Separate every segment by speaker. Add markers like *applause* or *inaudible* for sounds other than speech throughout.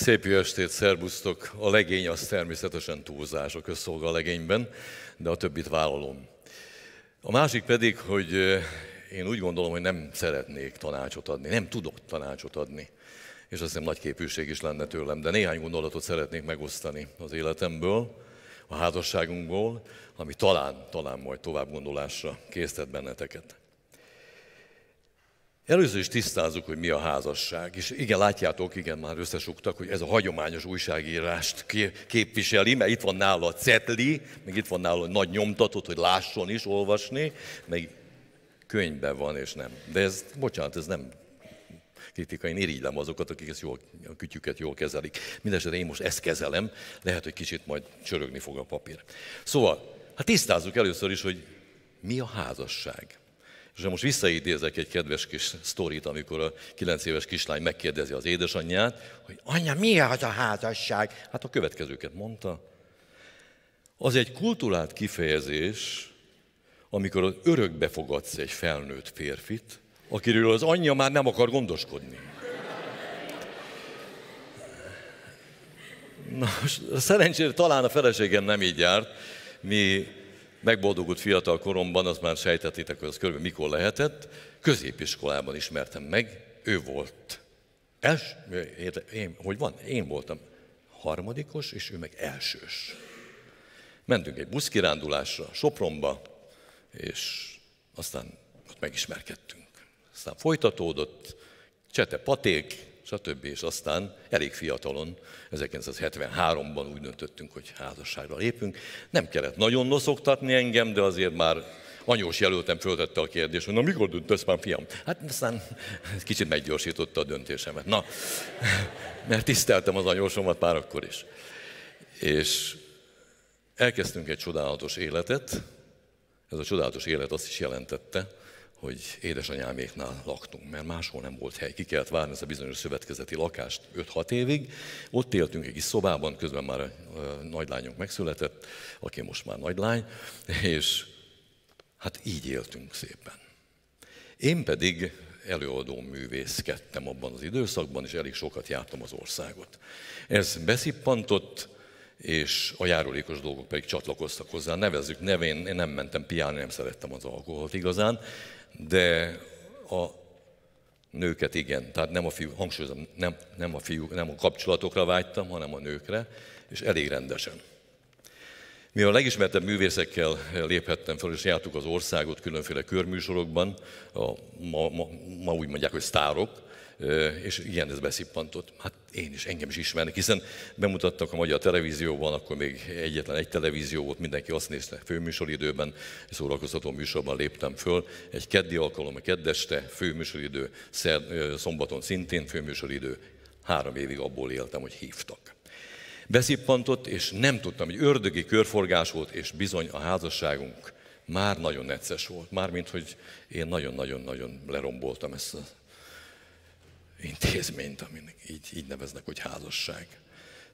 Speaker 1: Szép jó estét, szerbusztok! A legény az természetesen túlzás a legényben, de a többit vállalom. A másik pedig, hogy én úgy gondolom, hogy nem szeretnék tanácsot adni, nem tudok tanácsot adni, és azt hiszem nagy képűség is lenne tőlem, de néhány gondolatot szeretnék megosztani az életemből, a házasságunkból, ami talán, talán majd tovább gondolásra késztet benneteket. Először is tisztázzuk, hogy mi a házasság. És igen, látjátok, igen, már összesugtak, hogy ez a hagyományos újságírást képviseli, mert itt van nála a cetli, meg itt van nála a nagy nyomtatott, hogy lásson is olvasni, meg könyvben van, és nem. De ez, bocsánat, ez nem kritika, én irigylem azokat, akik ezt jól, a kütyüket jól kezelik. Mindenesetre én most ezt kezelem, lehet, hogy kicsit majd csörögni fog a papír. Szóval, hát tisztázzuk először is, hogy mi a házasság. És most visszaidézek egy kedves kis sztorit, amikor a kilenc éves kislány megkérdezi az édesanyját, hogy anya, mi az a házasság? Hát a következőket mondta. Az egy kultúrált kifejezés, amikor az örökbe fogadsz egy felnőtt férfit, akiről az anyja már nem akar gondoskodni. Na, szerencsére talán a feleségem nem így járt. Mi megboldogult fiatal koromban, az már sejtettétek, hogy az körülbelül mikor lehetett, középiskolában ismertem meg, ő volt. Els, én, hogy van? Én voltam harmadikos, és ő meg elsős. Mentünk egy buszkirándulásra, Sopronba, és aztán ott megismerkedtünk. Aztán folytatódott, Csete Paték, stb. És aztán elég fiatalon, 1973-ban úgy döntöttünk, hogy házasságra lépünk. Nem kellett nagyon noszoktatni engem, de azért már anyós jelöltem föltette a kérdést, hogy na mikor döntesz már, fiam? Hát aztán kicsit meggyorsította a döntésemet. Na, mert tiszteltem az anyósomat már akkor is. És elkezdtünk egy csodálatos életet. Ez a csodálatos élet azt is jelentette, hogy édesanyáméknál laktunk, mert máshol nem volt hely. Ki kellett várni ezt a bizonyos szövetkezeti lakást 5-6 évig. Ott éltünk egy kis szobában, közben már a nagylányunk megszületett, aki most már nagylány, és hát így éltünk szépen. Én pedig előadó művészkedtem abban az időszakban, és elég sokat jártam az országot. Ez beszippantott, és a járulékos dolgok pedig csatlakoztak hozzá. Nevezzük nevén, én nem mentem piálni, nem szerettem az alkoholt igazán, de a nőket igen, tehát nem a fiú, hangsúlyozom, nem, nem, a fiú, nem a kapcsolatokra vágytam, hanem a nőkre, és elég rendesen. Mi a legismertebb művészekkel léphettem fel, és jártuk az országot különféle körműsorokban, a, ma, ma, ma úgy mondják, hogy sztárok, és igen, ez beszippantott. Hát én is, engem is ismernek, hiszen bemutattak a magyar televízióban, akkor még egyetlen egy televízió volt, mindenki azt nézte főműsoridőben, szórakoztató műsorban léptem föl. Egy keddi alkalom, a keddeste, főműsoridő, szombaton szintén főműsoridő. Három évig abból éltem, hogy hívtak beszippantott, és nem tudtam, hogy ördögi körforgás volt, és bizony a házasságunk már nagyon necces volt. Mármint, hogy én nagyon-nagyon-nagyon leromboltam ezt a intézményt, amin így, így neveznek, hogy házasság.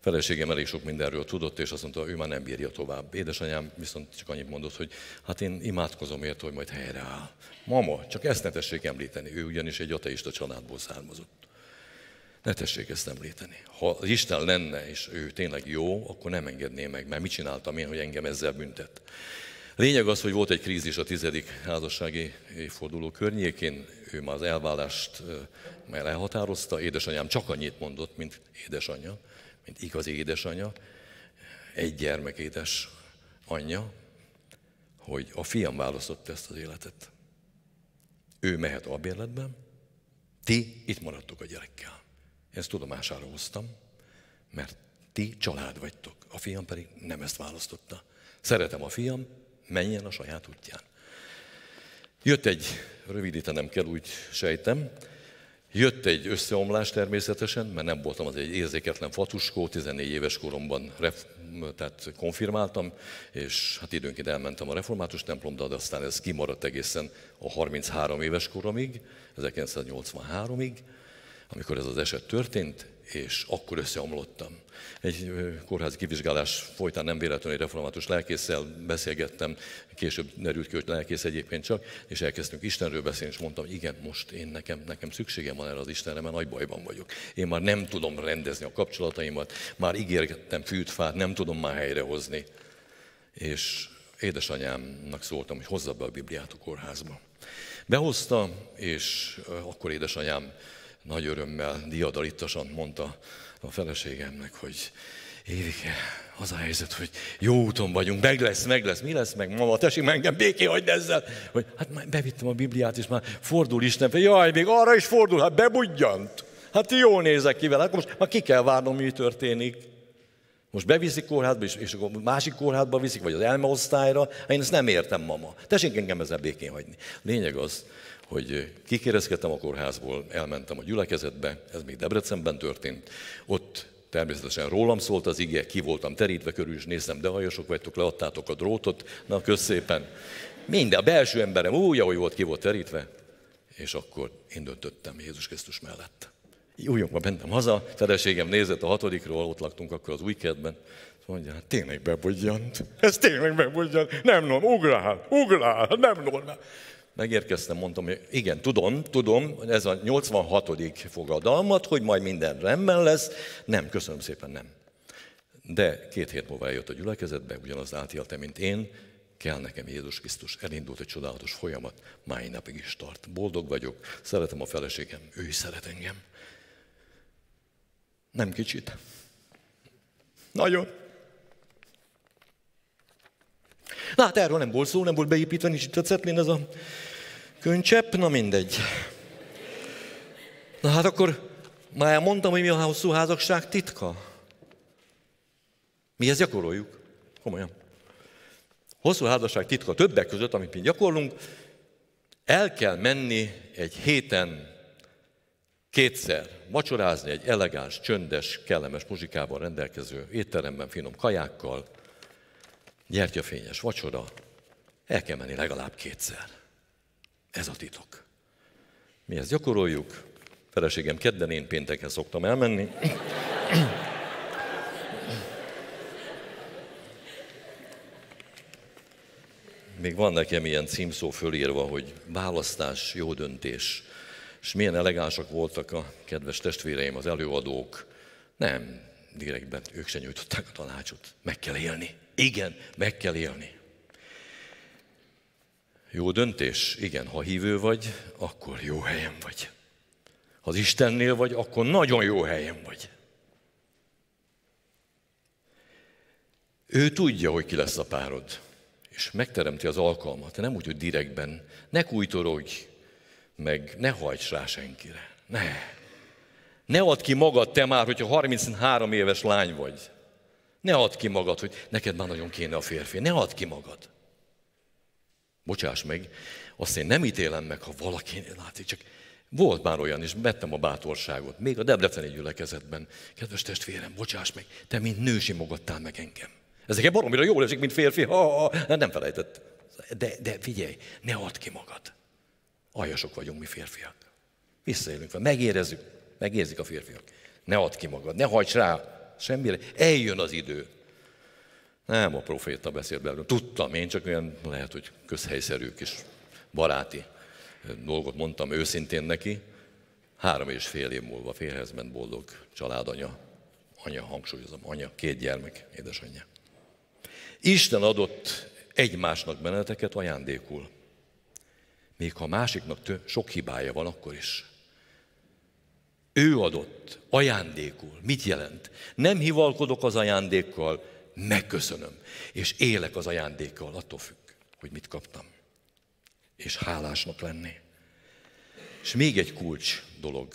Speaker 1: Feleségem elég sok mindenről tudott, és azt mondta, ő már nem bírja tovább. Édesanyám viszont csak annyit mondott, hogy hát én imádkozom érte, hogy majd helyreáll. Mama, csak ezt ne tessék említeni. Ő ugyanis egy ateista családból származott. Ne tessék ezt említeni. Ha Isten lenne, és ő tényleg jó, akkor nem engedné meg, mert mit csináltam én, hogy engem ezzel büntet. Lényeg az, hogy volt egy krízis a tizedik házassági évforduló környékén, ő már az elvállást már elhatározta, édesanyám csak annyit mondott, mint édesanyja, mint igazi édesanyja, egy gyermek édes anyja, hogy a fiam választotta ezt az életet. Ő mehet a bérletben, ti itt maradtok a gyerekkel. Ezt tudomására hoztam, mert ti család vagytok, a fiam pedig nem ezt választotta. Szeretem a fiam, menjen a saját útján. Jött egy, rövidítenem kell, úgy sejtem, jött egy összeomlás természetesen, mert nem voltam az egy érzéketlen fatuskó, 14 éves koromban ref, tehát konfirmáltam, és hát időnként elmentem a református templomba, de aztán ez kimaradt egészen a 33 éves koromig, 1983-ig, amikor ez az eset történt, és akkor összeomlottam. Egy kórházi kivizsgálás folytán nem véletlenül egy református lelkészsel beszélgettem, később derült ki, hogy lelkész egyébként csak, és elkezdtünk Istenről beszélni, és mondtam, igen, most én nekem, nekem szükségem van erre az Istenre, mert nagy bajban vagyok. Én már nem tudom rendezni a kapcsolataimat, már ígérgettem fűtfát, nem tudom már helyrehozni. És édesanyámnak szóltam, hogy hozza be a Bibliát a kórházba. Behozta, és akkor édesanyám nagy örömmel, diadalittasan mondta a feleségemnek, hogy Évike, az a helyzet, hogy jó úton vagyunk, meg lesz, meg lesz, mi lesz, meg mama, tessék meg engem béké, hagyd ezzel. Hogy hát már bevittem a Bibliát, és már fordul Isten fel, jaj, még arra is fordul, hát bebudjant. Hát jól nézek ki vele, hát most már ki kell várnom, mi történik. Most beviszik kórházba, és, és akkor másik kórházba viszik, vagy az elmeosztályra. Hát én ezt nem értem, mama. Tessék engem ezzel békén hagyni. Lényeg az, hogy kikérezkedtem a kórházból, elmentem a gyülekezetbe, ez még Debrecenben történt, ott Természetesen rólam szólt az ige, ki voltam terítve, körül és néztem, de hajasok vagytok, leadtátok a drótot, na kösz szépen. Minden, a belső emberem úgy, ahogy volt, ki volt terítve, és akkor én döntöttem Jézus Krisztus mellett. ma bentem haza, feleségem nézett a hatodikról, ott laktunk akkor az új kertben, mondja, hát tényleg bebudjant, ez tényleg bebudjant, nem normál, ugrál, ugrál, nem normál. Megérkeztem, mondtam, hogy igen, tudom, tudom, ez a 86. fogadalmat, hogy majd minden rendben lesz. Nem, köszönöm szépen, nem. De két hét múlva eljött a gyülekezetbe, ugyanaz átélte, mint én, kell nekem Jézus Krisztus. Elindult egy csodálatos folyamat, mai napig is tart. Boldog vagyok, szeretem a feleségem, ő is szeret engem. Nem kicsit. Nagyon. Na hát erről nem volt szó, nem volt beépítve, nincs itt a cetlin ez a könycsepp, na mindegy. Na hát akkor már elmondtam, hogy mi a hosszú házasság titka. Mi ezt gyakoroljuk. Komolyan. Hosszú házasság titka többek között, amit mi gyakorlunk, el kell menni egy héten kétszer vacsorázni egy elegáns, csöndes, kellemes muzsikával rendelkező étteremben, finom kajákkal, gyertyafényes vacsora, el kell menni legalább kétszer. Ez a titok. Mi ezt gyakoroljuk, feleségem kedden, én pénteken szoktam elmenni. Még van nekem ilyen címszó fölírva, hogy választás, jó döntés. És milyen elegánsak voltak a kedves testvéreim, az előadók. Nem, direktben ők se nyújtották a tanácsot. Meg kell élni. Igen, meg kell élni. Jó döntés? Igen, ha hívő vagy, akkor jó helyen vagy. Ha az Istennél vagy, akkor nagyon jó helyen vagy. Ő tudja, hogy ki lesz a párod, és megteremti az alkalmat, nem úgy, hogy direktben. Ne kújtorogj, meg ne hajts rá senkire. Ne. Ne add ki magad te már, hogyha 33 éves lány vagy. Ne add ki magad, hogy neked már nagyon kéne a férfi. Ne add ki magad. Bocsáss meg, azt én nem ítélem meg, ha valaki látszik, csak volt már olyan is, vettem a bátorságot, még a Debreceni gyülekezetben. Kedves testvérem, bocsáss meg, te mint nő simogattál meg engem. Ez egy baromira jól esik, mint férfi, ha, ha. nem felejtett. De, de figyelj, ne add ki magad. Aljasok vagyunk mi férfiak. Visszaélünk fel, megérezzük, megérzik a férfiak. Ne add ki magad, ne hagyd rá, semmire. Eljön az idő. Nem a proféta beszélt belőle. Tudtam én, csak olyan lehet, hogy közhelyszerű kis baráti dolgot mondtam őszintén neki. Három és fél év múlva férhez ment boldog családanya. Anya, hangsúlyozom, anya, két gyermek, édesanyja. Isten adott egymásnak benneteket ajándékul. Még ha másiknak tő, sok hibája van, akkor is. Ő adott ajándékul. Mit jelent? Nem hivalkodok az ajándékkal, megköszönöm. És élek az ajándékkal, attól függ, hogy mit kaptam. És hálásnak lenni. És még egy kulcs dolog.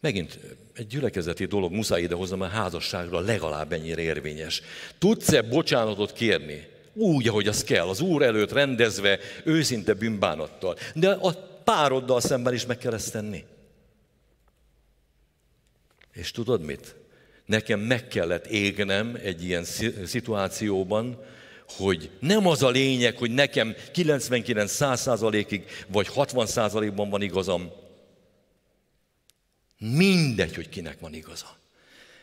Speaker 1: Megint egy gyülekezeti dolog, muszáj idehoznom, mert házasságra legalább ennyire érvényes. Tudsz-e bocsánatot kérni? Úgy, ahogy az kell, az Úr előtt rendezve, őszinte bűnbánattal. De a pároddal szemben is meg kell ezt tenni. És tudod mit? Nekem meg kellett égnem egy ilyen szituációban, hogy nem az a lényeg, hogy nekem 99 százalékig vagy 60 százalékban van igazam. Mindegy, hogy kinek van igaza.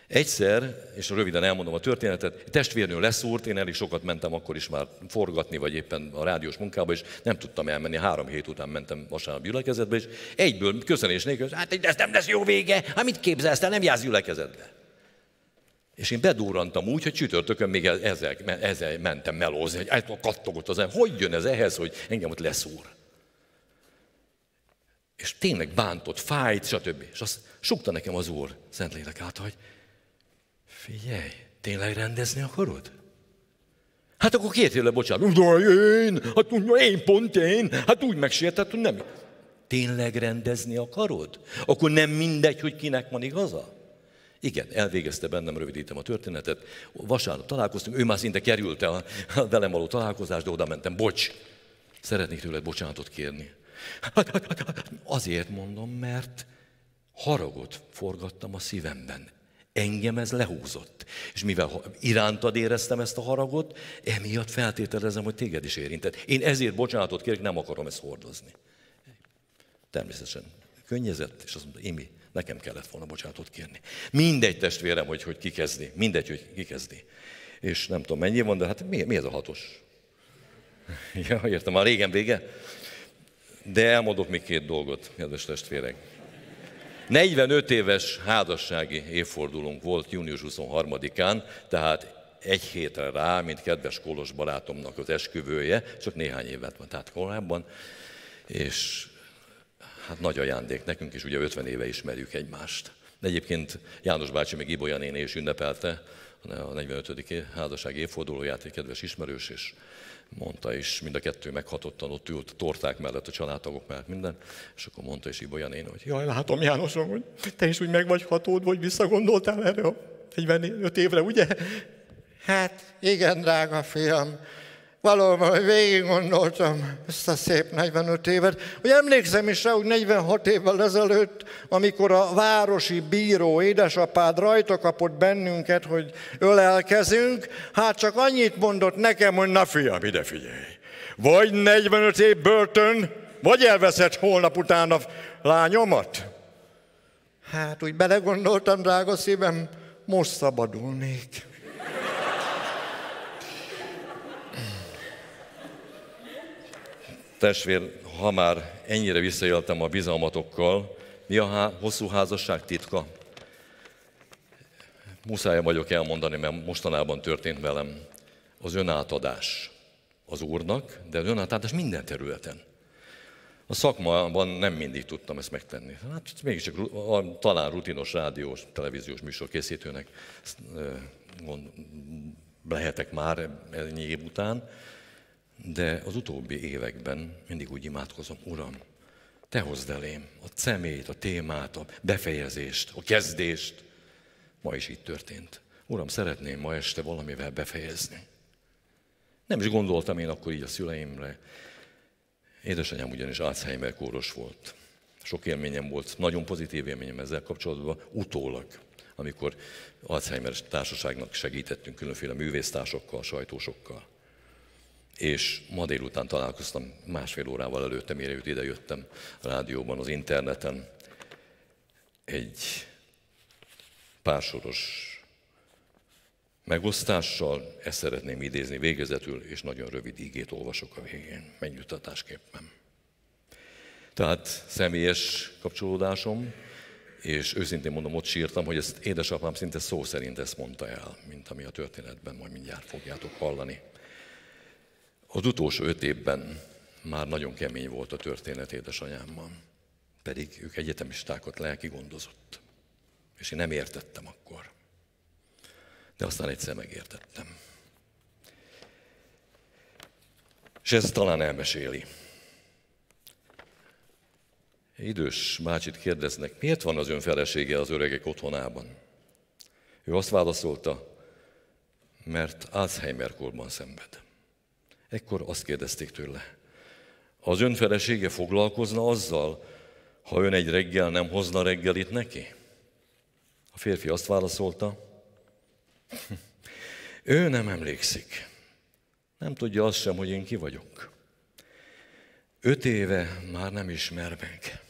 Speaker 1: Egyszer, és röviden elmondom a történetet, testvérnő leszúrt, én elég sokat mentem akkor is már forgatni, vagy éppen a rádiós munkába, és nem tudtam elmenni, három hét után mentem vasárnap gyülekezetbe, és egyből köszönés nélkül, hát ez nem lesz jó vége, hát mit képzelsz, te nem jársz gyülekezetbe. És én bedurrantam úgy, hogy csütörtökön még ezzel, ezzel mentem melózni, hogy hát kattogott az ember, hogy jön ez ehhez, hogy engem ott leszúr. És tényleg bántott, fájt, stb. És azt sokta nekem az Úr Szentlélek által, hogy Figyelj, tényleg rendezni akarod? Hát akkor kértél le bocsánat. De én, hát én pont én, hát úgy megsértett, hogy nem. Tényleg rendezni akarod? Akkor nem mindegy, hogy kinek van igaza? Igen, elvégezte bennem, rövidítem a történetet. Vasárnap találkoztunk, ő már szinte került a, a velem való találkozás, de oda mentem. Bocs, szeretnék tőled bocsánatot kérni. Hát, hát, hát, azért mondom, mert haragot forgattam a szívemben. Engem ez lehúzott. És mivel irántad éreztem ezt a haragot, emiatt feltételezem, hogy téged is érintett. Én ezért bocsánatot kérek, nem akarom ezt hordozni. Természetesen könnyezett, és azt mondta, Imi, nekem kellett volna bocsánatot kérni. Mindegy testvérem, hogy, hogy kikezdi. Mindegy, hogy kikezdi. És nem tudom mennyi van, de hát mi, mi ez a hatos? *laughs* Ja, értem, már régen vége. De elmondok még két dolgot, kedves testvérek. 45 éves házassági évfordulónk volt június 23-án, tehát egy hétre rá, mint kedves Kolos barátomnak az esküvője, csak néhány évet van, tehát korábban, és hát nagy ajándék nekünk is, ugye 50 éve ismerjük egymást. egyébként János bácsi még Ibolya néné is ünnepelte a 45. házasság évfordulóját, egy kedves ismerős, és mondta, és mind a kettő meghatottan ott ült a torták mellett, a családtagok mellett minden, és akkor mondta is Ibolya én hogy jaj, látom Jánosom, hogy te is úgy meg vagy hatód, hogy visszagondoltál erre a 45 évre, ugye? Hát igen, drága fiam, valahol végig gondoltam ezt a szép 45 évet, hogy emlékszem is rá, hogy 46 évvel ezelőtt, amikor a városi bíró édesapád rajta kapott bennünket, hogy ölelkezünk, hát csak annyit mondott nekem, hogy na fiam, ide figyelj, vagy 45 év börtön, vagy elveszed holnap után a lányomat. Hát úgy belegondoltam, drága szívem, most szabadulnék. Testvér, ha már ennyire visszaéltem a bizalmatokkal, mi a há- hosszú házasság titka? Muszáj vagyok elmondani, mert mostanában történt velem. Az önátadás az Úrnak, de az önátadás minden területen. A szakmában nem mindig tudtam ezt megtenni. Hát mégiscsak talán rutinos rádiós, televíziós készítőnek lehetek már ennyi év után, de az utóbbi években mindig úgy imádkozom, Uram, te hozd elém a szemét, a témát, a befejezést, a kezdést. Ma is így történt. Uram, szeretném ma este valamivel befejezni. Nem is gondoltam én akkor így a szüleimre. Édesanyám ugyanis Alzheimer kóros volt. Sok élményem volt, nagyon pozitív élményem ezzel kapcsolatban, utólag, amikor Alzheimer társaságnak segítettünk különféle művésztársokkal, sajtósokkal és ma délután találkoztam másfél órával előtte, mire ide jöttem a rádióban, az interneten, egy pársoros megosztással, ezt szeretném idézni végezetül, és nagyon rövid ígét olvasok a végén, megnyugtatásképpen. Tehát személyes kapcsolódásom, és őszintén mondom, ott sírtam, hogy ezt édesapám szinte szó szerint ezt mondta el, mint ami a történetben majd mindjárt fogjátok hallani. Az utolsó öt évben már nagyon kemény volt a történet édesanyámmal, pedig ők egyetemistákat lelki gondozott, és én nem értettem akkor. De aztán egyszer megértettem. És ez talán elmeséli. Idős bácsit kérdeznek, miért van az ön felesége az öregek otthonában? Ő azt válaszolta, mert Alzheimer korban szenved. Ekkor azt kérdezték tőle, az ön felesége foglalkozna azzal, ha ön egy reggel nem hozna reggelit neki? A férfi azt válaszolta, hm, ő nem emlékszik. Nem tudja azt sem, hogy én ki vagyok. Öt éve már nem ismer meg.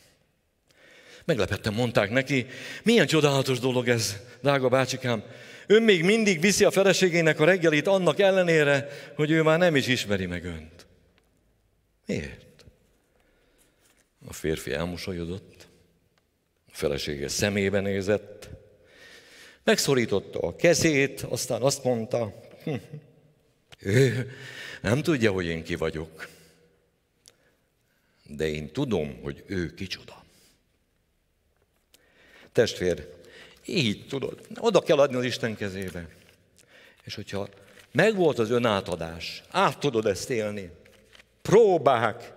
Speaker 1: Meglepetten mondták neki, milyen csodálatos dolog ez, drága bácsikám. Ön még mindig viszi a feleségének a reggelit annak ellenére, hogy ő már nem is ismeri meg önt. Miért? A férfi elmosolyodott, a felesége szemébe nézett, megszorította a kezét, aztán azt mondta, hm, hm, ő nem tudja, hogy én ki vagyok, de én tudom, hogy ő kicsoda. Testvér, így tudod, oda kell adni az Isten kezébe. És hogyha megvolt az önátadás, át tudod ezt élni, próbák,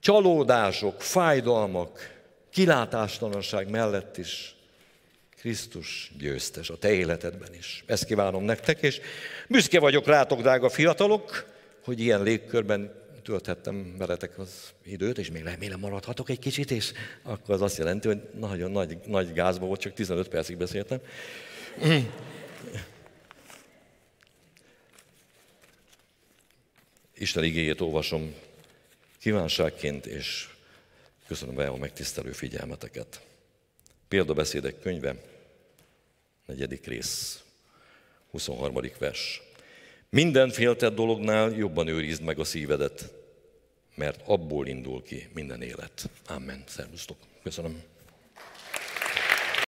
Speaker 1: csalódások, fájdalmak, kilátástalanság mellett is Krisztus győztes a te életedben is. Ezt kívánom nektek, és büszke vagyok rátok, drága fiatalok, hogy ilyen légkörben tölthettem veletek az időt, és még remélem maradhatok egy kicsit, és akkor az azt jelenti, hogy nagyon nagy, nagy gázba volt, csak 15 percig beszéltem. Isten igéjét olvasom kívánságként, és köszönöm el a megtisztelő figyelmeteket. Példabeszédek könyve, negyedik rész, 23. vers. Minden féltett dolognál jobban őrizd meg a szívedet, mert abból indul ki minden élet. Amen. Szervusztok. Köszönöm.